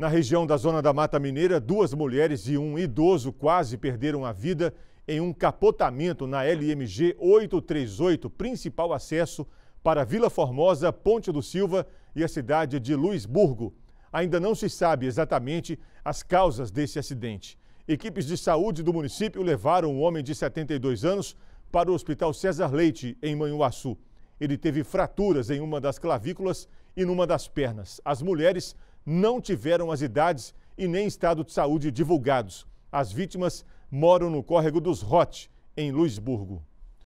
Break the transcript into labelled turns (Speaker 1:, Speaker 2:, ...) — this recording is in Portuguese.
Speaker 1: Na região da Zona da Mata Mineira, duas mulheres e um idoso quase perderam a vida em um capotamento na LMG 838, principal acesso para Vila Formosa, Ponte do Silva e a cidade de Luisburgo. Ainda não se sabe exatamente as causas desse acidente. Equipes de saúde do município levaram um homem de 72 anos para o Hospital César Leite, em Manhuaçu. Ele teve fraturas em uma das clavículas e numa das pernas. As mulheres não tiveram as idades e nem estado de saúde divulgados. As vítimas moram no córrego dos Rote, em Luisburgo.